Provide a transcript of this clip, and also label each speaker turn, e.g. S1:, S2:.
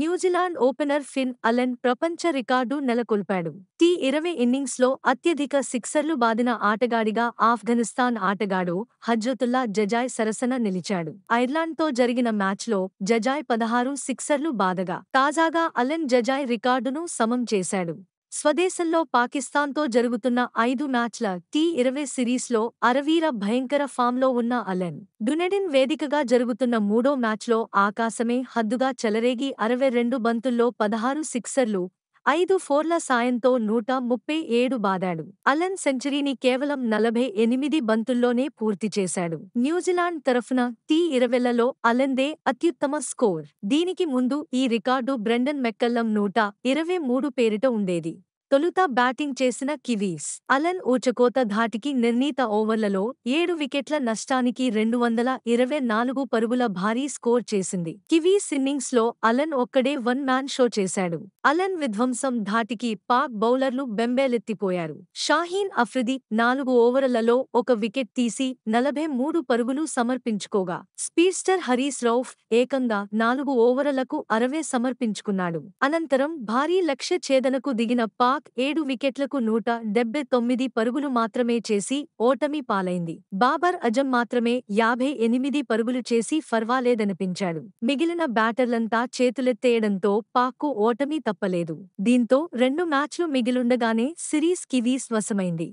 S1: New Zealand opener Finn Allen ప్రపంచ record నెలకొల్పాడు T ఇరవై ఇన్నింగ్స్లో అత్యధిక సిక్సర్లు బాదిన ఆటగాడిగా ఆఫ్ఘనిస్తాన్ ఆటగాడు హజ్రతుల్లా జజాయ్ సరసన నిలిచాడు ఐర్లాండ్తో జరిగిన మ్యాచ్లో జజాయ్ పదహారు సిక్సర్లు బాదగా తాజాగా అలెన్ జజాయ్ రికార్డును సమం చేశాడు స్వదేశంలో పాకిస్తాన్తో జరుగుతున్న ఐదు మ్యాచ్ల టీ ఇరవై సిరీస్లో అరవీర భయంకర ఫామ్లో ఉన్న అలెన్ డునెడిన్ వేదికగా జరుగుతున్న మూడో మ్యాచ్లో ఆకాశమే హద్దుగా చెలరేగి అరవై రెండు బంతుల్లో పదహారు సిక్సర్లు ఐదు ఫోర్ల సాయంతో నూట ముప్పై ఏడు బాదాడు అలన్ సెంచరీని కేవలం నలభై ఎనిమిది బంతుల్లోనే పూర్తి చేశాడు న్యూజిలాండ్ తరఫున టీ ఇరవెలలో అలెందే అత్యుత్తమ స్కోర్ దీనికి ముందు ఈ రికార్డు బ్రెండన్ మెక్కల్లం నూట ఇరవై మూడు పేరిట ఉండేది తొలుత బ్యాటింగ్ చేసిన కివీస్ అలన్ ఊచకోత ధాటికి నిర్ణీత ఓవర్లలో ఏడు వికెట్ల నష్టానికి రెండు వందల ఇరవై నాలుగు పరుగుల భారీ స్కోర్ చేసింది కివీస్ ఇన్నింగ్స్ లో అలన్ ఒక్కడే వన్ మ్యాన్ షో చేశాడు అలన్ విధ్వంసం ధాటికి పాక్ బౌలర్లు బెంబేలెత్తిపోయారు షాహీన్ అఫ్రిది నాలుగు ఓవర్లలో ఒక వికెట్ తీసి నలభై మూడు పరుగులు సమర్పించుకోగా స్పీస్టర్ హరీస్ రౌఫ్ ఏకంగా నాలుగు ఓవర్లకు అరవై సమర్పించుకున్నాడు అనంతరం భారీ లక్ష్య ఛేదనకు దిగిన పాక్ భారత్ ఏడు వికెట్లకు నూట డెబ్బై తొమ్మిది పరుగులు మాత్రమే చేసి ఓటమి పాలైంది బాబర్ అజం మాత్రమే యాభై ఎనిమిది పరుగులు చేసి ఫర్వాలేదనిపించాడు మిగిలిన బ్యాటర్లంతా చేతులెత్తేయడంతో పాక్కు ఓటమి తప్పలేదు దీంతో రెండు మ్యాచ్లు మిగిలుండగానే సిరీస్ కివీస్ వశమైంది